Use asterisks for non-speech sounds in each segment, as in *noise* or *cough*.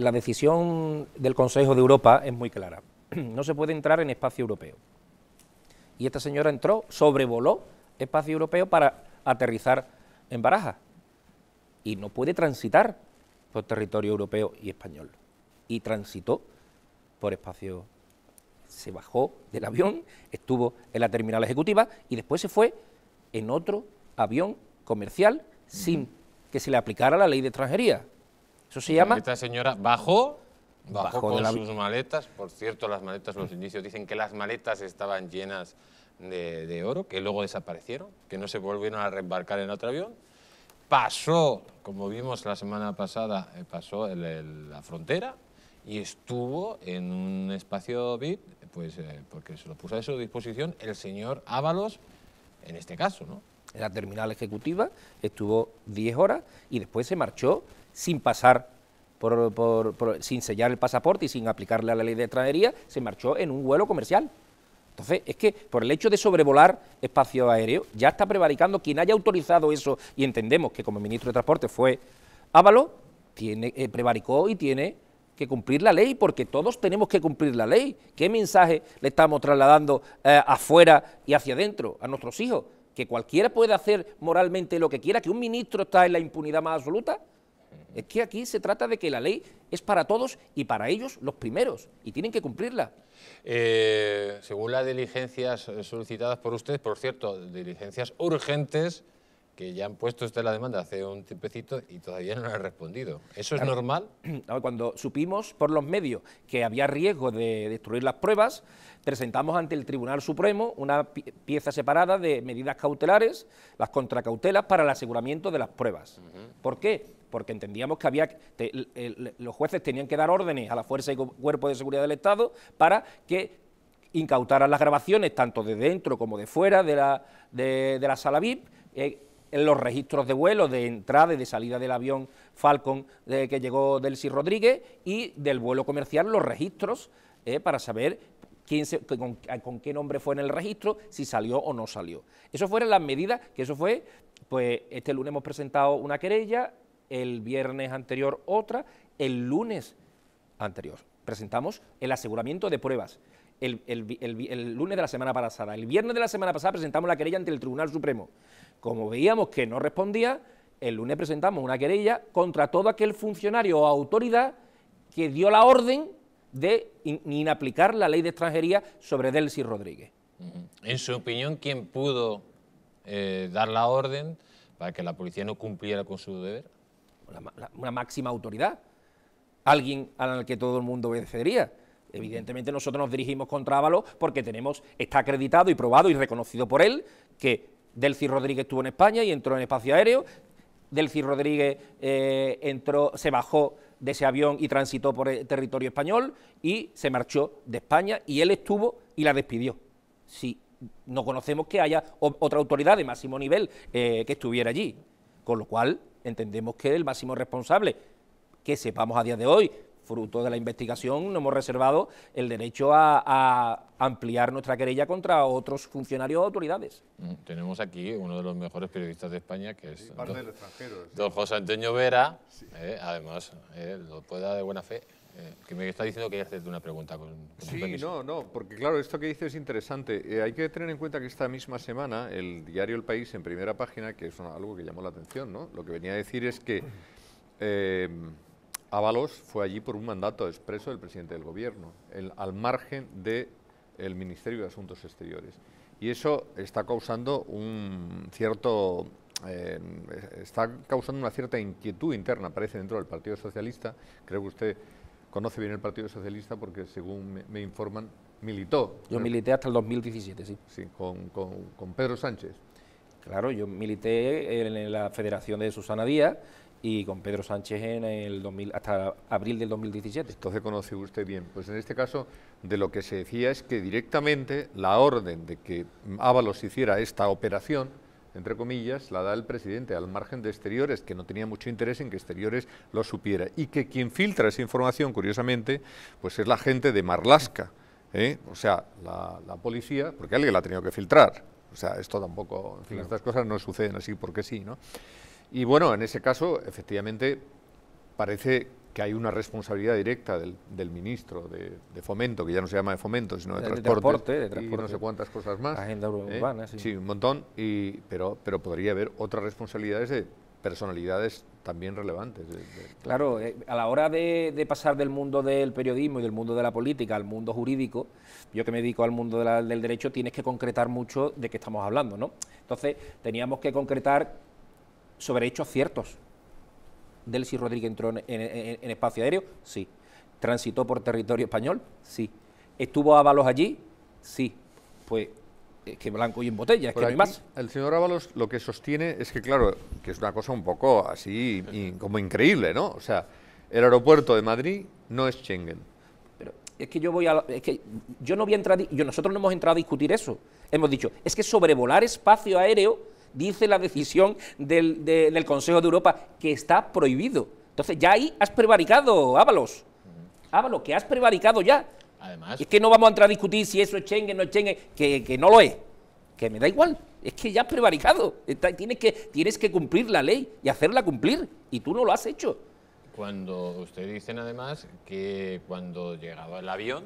la decisión del Consejo de Europa es muy clara. *clears throat* No se puede entrar en espacio europeo. Y esta señora entró, sobrevoló espacio europeo para aterrizar en Barajas. Y no puede transitar por territorio europeo y español. Y transitó por espacio. Se bajó del avión, estuvo en la terminal ejecutiva y después se fue en otro avión comercial sin que se le aplicara la ley de extranjería. Eso llama... Esta señora bajó, bajó, con sus maletas. Por cierto, las maletas, los indicios dicen que las maletas estaban llenas de, oro, que luego desaparecieron, que no se volvieron a reembarcar en otro avión. Pasó, como vimos la semana pasada, eh, pasó la frontera, y estuvo en un espacio VIP, pues eh, porque se lo puso a su disposición el señor Ábalos, en este caso, ¿no? en la terminal ejecutiva, estuvo 10 horas y después se marchó sin pasar por, sin sellar el pasaporte y sin aplicarle a la ley de extranjería, se marchó en un vuelo comercial. Entonces, es que por el hecho de sobrevolar espacio aéreo, ya está prevaricando quien haya autorizado eso, y entendemos que como ministro de Transporte fue Ávalo, tiene, eh, prevaricó y tiene que cumplir la ley, porque todos tenemos que cumplir la ley. ¿Qué mensaje le estamos trasladando eh, afuera y hacia adentro a nuestros hijos? que cualquiera puede hacer moralmente lo que quiera, que un ministro está en la impunidad más absoluta. Es que aquí se trata de que la ley es para todos y para ellos los primeros, y tienen que cumplirla. Eh, según las diligencias solicitadas por ustedes, por cierto, diligencias urgentes, que ya han puesto usted la demanda hace un tiempecito y todavía no han respondido. ¿Eso es normal? *clears throat* Cuando supimos por los medios que había riesgo de destruir las pruebas, presentamos ante el Tribunal Supremo una pieza separada de medidas cautelares, las contracautelas, para el aseguramiento de las pruebas. ¿Por qué? Porque entendíamos que había los jueces tenían que dar órdenes a la Fuerza y Cuerpo de Seguridad del Estado para que incautaran las grabaciones, tanto de dentro como de fuera de la, de, la sala VIP, eh, los registros de vuelo, de entrada y de salida del avión Falcon eh, que llegó del Delcy Rodríguez y del vuelo comercial los registros eh, para saber quién se, con, qué nombre fue en el registro, si salió o no salió. Eso fueron las medidas, que eso fue, pues este lunes hemos presentado una querella, el viernes anterior otra, el lunes anterior presentamos el aseguramiento de pruebas. el, lunes de la semana pasada, el viernes de la semana pasada presentamos la querella ante el Tribunal Supremo. Como veíamos que no respondía, el lunes presentamos una querella contra todo aquel funcionario o autoridad que dio la orden de inaplicar la ley de extranjería sobre Delcy Rodríguez. En su opinión, ¿quién pudo eh, dar la orden para que la policía no cumpliera con su deber? Una, máxima autoridad, alguien al que todo el mundo obedecería. Evidentemente nosotros nos dirigimos contra Ábalos porque tenemos, está acreditado y probado y reconocido por él que Delcy Rodríguez estuvo en España y entró en espacio aéreo. Delcy Rodríguez eh, entró, se bajó de ese avión y transitó por el territorio español y se marchó de España y él estuvo y la despidió. Si no conocemos que haya otra autoridad de máximo nivel eh, que estuviera allí. Con lo cual entendemos que el máximo responsable, que sepamos a día de hoy, fruto de la investigación, no hemos reservado el derecho a, ampliar nuestra querella contra otros funcionarios o autoridades. Mm, tenemos aquí uno de los mejores periodistas de España, que es José Antonio Vera, eh, además, eh, lo pueda dar de buena fe. Eh, que me está diciendo que hay que hacerte una pregunta. Con, sí, no, no, porque claro, esto que dice es interesante. hay que tener en cuenta que esta misma semana el diario El País en primera página, que es algo que llamó la atención, ¿no? Lo que venía a decir es que Ábalos fue allí por un mandato expreso del presidente del gobierno, al margen del el Ministerio de Asuntos Exteriores. Y eso está causando un cierto eh, está causando una cierta inquietud interna, parece, dentro del Partido Socialista. Creo que usted conoce bien el Partido Socialista porque, según me, informan, militó. Yo milité hasta el 2017, sí. Sí, con Pedro Sánchez. Claro, yo milité en la Federación de Susana Díaz y con Pedro Sánchez en el hasta abril del 2017. Entonces conoce usted bien. Pues en este caso, de lo que se decía es que directamente la orden de que Ábalos hiciera esta operación, entre comillas, la da el presidente al margen de Exteriores, que no tenía mucho interés en que Exteriores lo supiera. Y que quien filtra esa información, curiosamente, pues es la gente de Marlasca, ¿eh? o sea, la, la policía, porque alguien la ha tenido que filtrar. O sea, esto tampoco, en fin, estas cosas no suceden así porque sí, ¿no? Y bueno, en ese caso, efectivamente, parece que hay una responsabilidad directa del, ministro de, Fomento, que ya no se llama de Fomento, sino de, transporte, de transporte y no sé cuántas cosas más. Agenda urbana, ¿eh? sí. Sí, un montón, y, pero, pero podría haber otras responsabilidades de personalidades también relevantes. Claro, eh, a la hora de, pasar del mundo del periodismo y del mundo de la política al mundo jurídico, yo que me dedico al mundo del derecho, tienes que concretar mucho de qué estamos hablando, ¿no? Entonces, teníamos que concretar sobre hechos ciertos. Delcy Rodríguez entró en, espacio aéreo, sí. Transitó por territorio español, sí. ¿Estuvo a balos allí? Sí. Pues eh, que blanco y en botella, es que no hay más. El señor Ábalos lo que sostiene es que, claro, que es una cosa un poco así, como increíble, ¿no? O sea, el aeropuerto de Madrid no es Schengen. Pero es que yo voy a... Es que yo no voy a entrar... Yo, nosotros no hemos entrado a discutir eso. Hemos dicho, es que sobrevolar espacio aéreo, dice la decisión del, del Consejo de Europa, que está prohibido. Entonces ya ahí has prevaricado, Ábalos. Ábalos, que has prevaricado ya. Además. Es que no vamos a entrar a discutir si eso es Schengen, no es Schengen, que, no lo es. Que me da igual. Es que ya has prevaricado. tienes, que, tienes que cumplir la ley y hacerla cumplir. Y tú no lo has hecho. Cuando usted dicen además que cuando llegaba el avión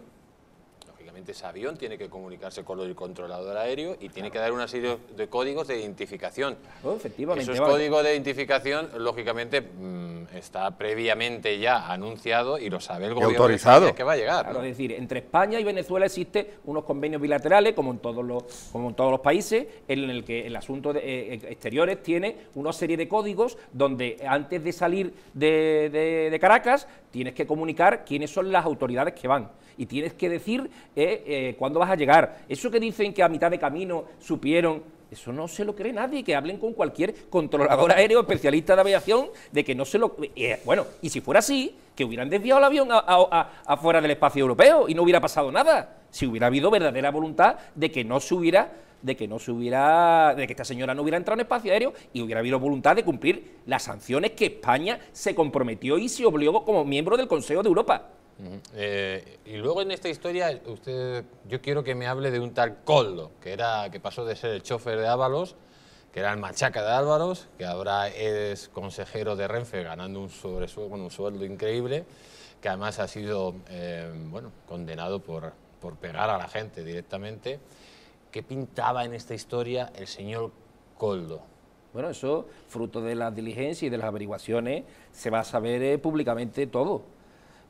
lógicamente ese avión tiene que comunicarse con el controlador aéreo y tiene que dar una serie de códigos de identificación. Oh, efectivamente. Esos códigos de identificación, lógicamente, mm, está previamente ya anunciado y lo sabe el gobierno autorizado. que va a llegar. Es decir, entre España y Venezuela existen unos convenios bilaterales, como en todos los, como en todos los países, en el que el asunto de, eh, eh, exteriores tiene una serie de códigos donde antes de salir de Caracas tienes que comunicar quiénes son las autoridades que van y tienes que decir eh, eh, cuándo vas a llegar. Eso que dicen que a mitad de camino supieron, eso no se lo cree nadie, que hablen con cualquier controlador aéreo, especialista de aviación, de que no se lo... Eh, bueno, y si fuera así, que hubieran desviado el avión afuera del espacio europeo y no hubiera pasado nada, si hubiera habido verdadera voluntad de que no se hubiera de que no se hubiera, de que esta señora no hubiera entrado en espacio aéreo y hubiera habido voluntad de cumplir las sanciones que España se comprometió y se obligó como miembro del Consejo de Europa. Eh, y luego en esta historia, usted, yo quiero que me hable de un tal Coldo, que, era, que pasó de ser el chofer de Ávalos, que era el machaca de Ábalos, que ahora es consejero de Renfe ganando un, un sueldo increíble, que además ha sido eh, bueno, condenado por, por pegar a la gente directamente. ¿Qué pintaba en esta historia el señor Coldo? Bueno, eso, fruto de la diligencia y de las averiguaciones, se va a saber eh, públicamente todo.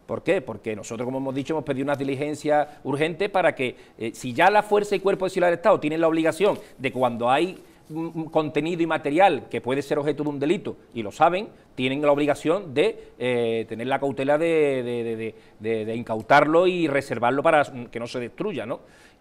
¿Por qué? Porque nosotros, como hemos dicho, hemos pedido una diligencia urgente para que, eh, si ya la Fuerza y Cuerpo de Seguridad del Estado tienen la obligación de cuando hay contenido y material que puede ser objeto de un delito, y lo saben, tienen la obligación de eh, tener la cautela de, incautarlo y reservarlo para que no se destruya,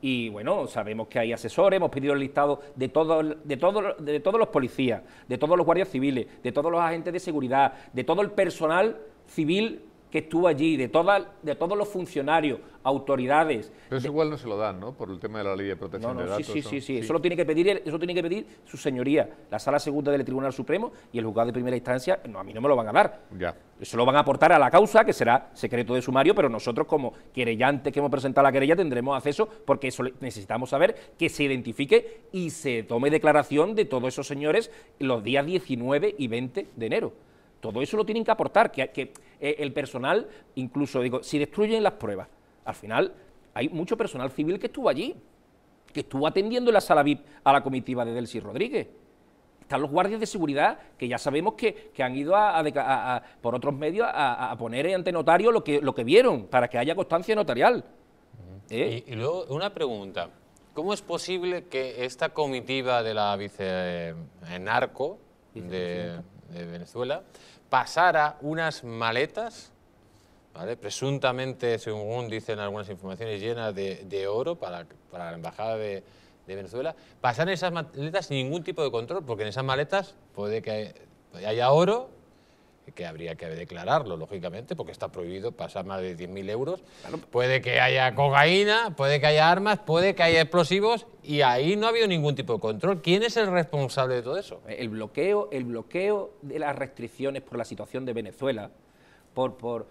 Y bueno, sabemos que hay asesores, hemos pedido el listado de, todo, de, de todos los policías, de todos los guardias civiles, de todos los agentes de seguridad, de todo el personal civil que estuvo allí, de, toda, de todos los funcionarios, autoridades. Pero eso igual no se lo dan, ¿no? Por el tema de la ley de protección de datos. Sí, sí, sí, sí, Eso lo tiene que pedir, eso tiene que pedir su señoría, la sala segunda del Tribunal Supremo y el juzgado de primera instancia. No, a mí no me lo van a dar. Ya. Eso lo van a aportar a la causa, que será secreto de sumario, pero nosotros como querellantes que hemos presentado la querella tendremos acceso porque necesitamos saber que se identifique y se tome declaración de todos esos señores los días 19 y 20 de enero. Todo eso lo tienen que aportar, que, eh, el personal, incluso digo, si destruyen las pruebas, al final hay mucho personal civil que estuvo allí, que estuvo atendiendo en la sala VIP a la comitiva de Delcy Rodríguez. Están los guardias de seguridad que ya sabemos que, han ido a, por otros medios a, poner ante notario lo que, lo que vieron, para que haya constancia notarial. ¿Eh? Y, luego una pregunta. ¿Cómo es posible que esta comitiva de la vice eh, en narco de Venezuela pasara unas maletas, presuntamente, según dicen algunas informaciones, llenas de, oro para, la Embajada de, Venezuela, pasar esas maletas sin ningún tipo de control, porque en esas maletas puede que haya oro que habría que declararlo, lógicamente, porque está prohibido pasar más de 10.000 euros. Puede que haya cocaína, puede que haya armas, puede que haya explosivos y ahí no ha habido ningún tipo de control. ¿Quién es el responsable de todo eso? Eh, el bloqueo, el bloqueo de las restricciones por la situación de Venezuela, por, por,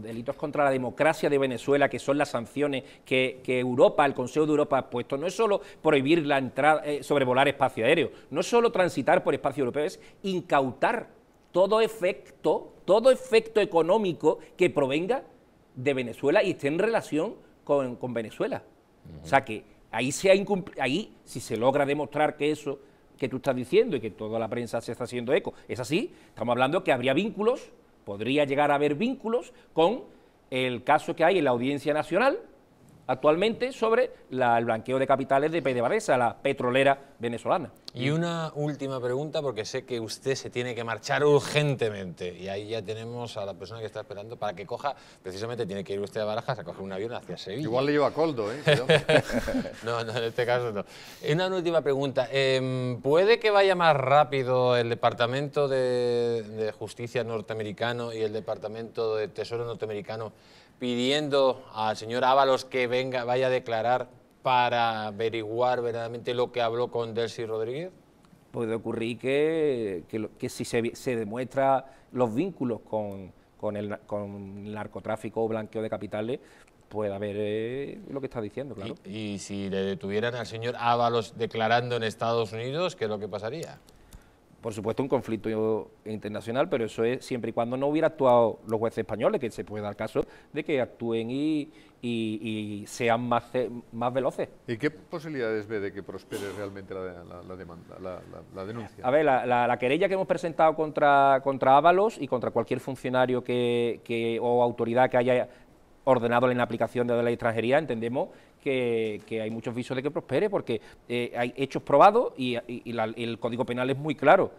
delitos contra la democracia de Venezuela, que son las sanciones que, Europa, el Consejo de Europa ha puesto, no es solo prohibir la entrada, eh, sobrevolar espacio aéreo, no es solo transitar por espacio europeo, es incautar todo efecto, todo efecto económico que provenga de Venezuela y esté en relación con, Venezuela. O sea que ahí, se ahí si se logra demostrar que eso que tú estás diciendo y que toda la prensa se está haciendo eco, es así, estamos hablando que habría vínculos, podría llegar a haber vínculos con el caso que hay en la Audiencia Nacional, actualmente sobre el blanqueo de capitales de PDVSA, la petrolera venezolana. Y una última pregunta, porque sé que usted se tiene que marchar urgentemente. Y ahí ya tenemos a la persona que está esperando para que coja, precisamente tiene que ir usted a Barajas a coger un avión hacia Sevilla. Igual le lleva Coldo, ¿eh? *laughs* no, no, en este caso no. Una última pregunta. Em, ¿Puede que vaya más rápido el Departamento de, de Justicia norteamericano y el Departamento de Tesoro norteamericano pidiendo al señor Ábalos que venga, vaya a declarar para averiguar verdaderamente lo que habló con Delcy Rodríguez? Puede ocurrir que, que, si se, se demuestra los vínculos con, con, el, con narcotráfico o blanqueo de capitales, pueda haber eh, lo que está diciendo, claro. ¿Y, ¿Y, si le detuvieran al señor Ábalos declarando en Estados Unidos, qué es lo que pasaría? por supuesto, un conflicto internacional, pero eso es siempre y cuando no hubiera actuado los jueces españoles, que se puede dar caso de que actúen y, sean más, más veloces. ¿Y qué posibilidades ve de que prospere realmente la, demanda, la, denuncia? A ver, la, querella que hemos presentado contra, contra Ábalos y contra cualquier funcionario que, o autoridad que haya ordenado la inaplicación de la extranjería, entendemos que, hay muchos visos de que prospere, porque eh, hay hechos probados y, el Código Penal es muy claro.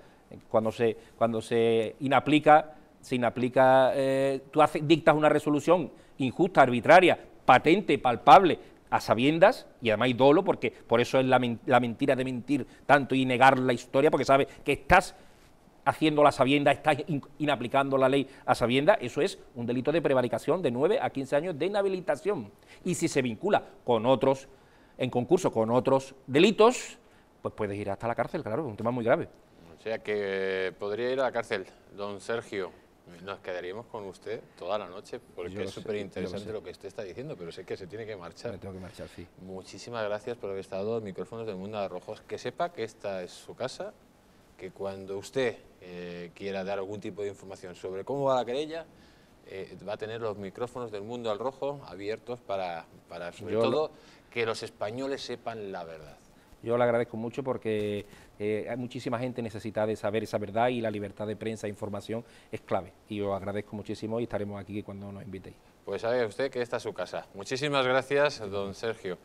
Cuando se, cuando se inaplica, se inaplica eh, tú dictas una resolución injusta, arbitraria, patente, palpable, a sabiendas, y además hay dolo, porque por eso es la, la mentira de mentir tanto y negar la historia, porque sabes que estás haciendo la sabienda, está inaplicando la ley a sabienda, eso es un delito de prevaricación de 9 a 15 años de inhabilitación. Y si se vincula con otros, en concurso con otros delitos, pues puedes ir hasta la cárcel, claro, es un tema muy grave. O sea que podría ir a la cárcel, don Sergio. Nos quedaríamos con usted toda la noche porque es súper interesante lo, que usted está diciendo, pero sé que se tiene que marchar. Me tengo que marchar, sí. Muchísimas gracias por haber estado en micrófonos del Mundo de Rojos. Que sepa que esta es su casa que cuando usted eh, quiera dar algún tipo de información sobre cómo va la querella, eh, va a tener los micrófonos del mundo al rojo abiertos para, sobre todo, que los españoles sepan la verdad. Yo le agradezco mucho porque eh, hay muchísima gente necesitada de saber esa verdad y la libertad de prensa e información es clave. Y os agradezco muchísimo y estaremos aquí cuando nos invitéis. Pues sabe usted que esta es su casa. Muchísimas gracias, don Sergio.